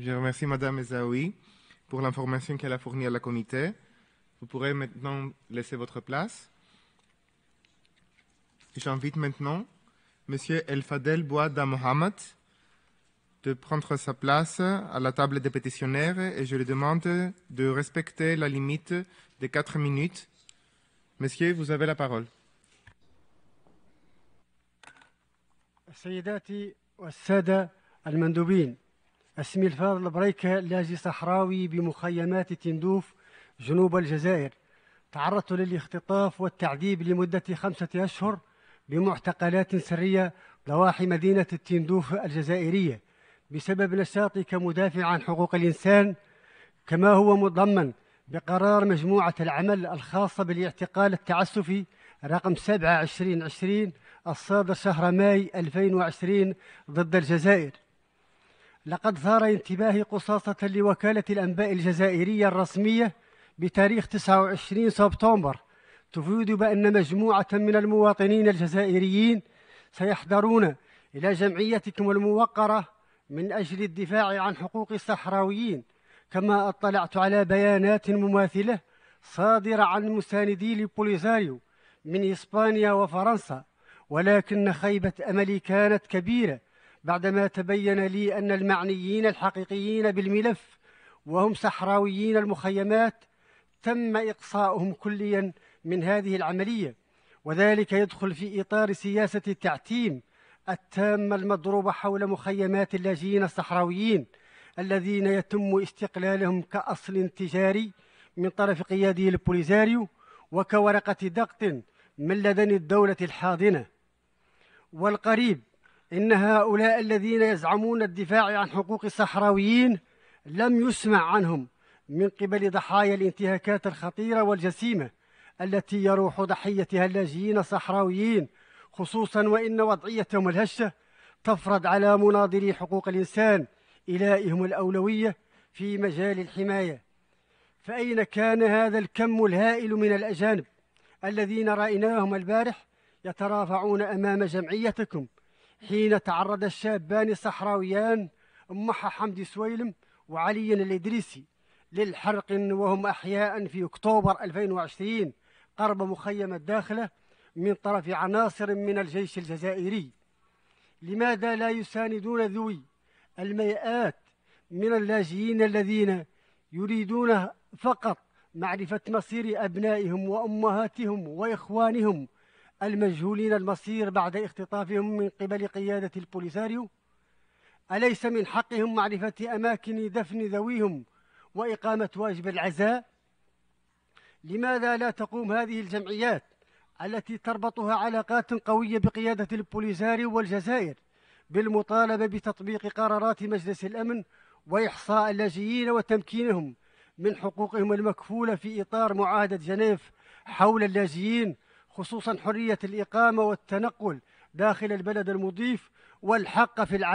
Je remercie Madame Ezaoui pour l'information qu'elle a fournie à la comité. Vous pourrez maintenant laisser votre place. J'invite maintenant Monsieur El Fadel Bouada Mohamed de prendre sa place à la table des pétitionnaires et je lui demande de respecter la limite de quatre minutes. Monsieur, vous avez la parole. اسمي الفار البريكة لاجي صحراوي بمخيمات تندوف جنوب الجزائر تعرضت للاختطاف والتعذيب لمدة خمسة أشهر بمعتقلات سرية ضواحي مدينة التندوف الجزائرية بسبب نشاطي كمدافع عن حقوق الإنسان كما هو مضمن بقرار مجموعة العمل الخاصة بالاعتقال التعسفي رقم 2720 الصادر شهر ماي 2020 ضد الجزائر لقد ثار انتباهي قصاصة لوكالة الأنباء الجزائرية الرسمية بتاريخ 29 سبتمبر تفيد بأن مجموعة من المواطنين الجزائريين سيحضرون إلى جمعيتكم الموقرة من أجل الدفاع عن حقوق الصحراويين كما اطلعت على بيانات مماثلة صادرة عن مساندي لبوليزاريو من إسبانيا وفرنسا ولكن خيبة أملي كانت كبيرة بعدما تبين لي أن المعنيين الحقيقيين بالملف وهم صحراويين المخيمات تم إقصاؤهم كليا من هذه العملية وذلك يدخل في إطار سياسة التعتيم التامة المضروبة حول مخيمات اللاجئين الصحراويين الذين يتم استقلالهم كأصل تجاري من طرف قياده البوليزاريو وكورقة دقت من لدن الدولة الحاضنة والقريب إن هؤلاء الذين يزعمون الدفاع عن حقوق الصحراويين لم يسمع عنهم من قبل ضحايا الانتهاكات الخطيرة والجسيمة التي يروح ضحيتها اللاجئين الصحراويين خصوصا وإن وضعيتهم الهشة تفرض على مناضلي حقوق الإنسان إلائهم الأولوية في مجال الحماية فأين كان هذا الكم الهائل من الأجانب الذين رأيناهم البارح يترافعون أمام جمعيتكم حين تعرض الشابان الصحراويان محا حمدي سويلم وعلي الإدريسي للحرق وهم أحياء في أكتوبر 2020 قرب مخيم الداخلة من طرف عناصر من الجيش الجزائري لماذا لا يساندون ذوي المئات من اللاجئين الذين يريدون فقط معرفة مصير أبنائهم وأمهاتهم وإخوانهم المجهولين المصير بعد اختطافهم من قبل قيادة البوليساريو أليس من حقهم معرفة أماكن دفن ذويهم وإقامة واجب العزاء لماذا لا تقوم هذه الجمعيات التي تربطها علاقات قوية بقيادة البوليساريو والجزائر بالمطالبة بتطبيق قرارات مجلس الأمن وإحصاء اللاجئين وتمكينهم من حقوقهم المكفولة في إطار معاهدة جنيف حول اللاجئين خصوصا حرية الإقامة والتنقل داخل البلد المضيف والحق في العمل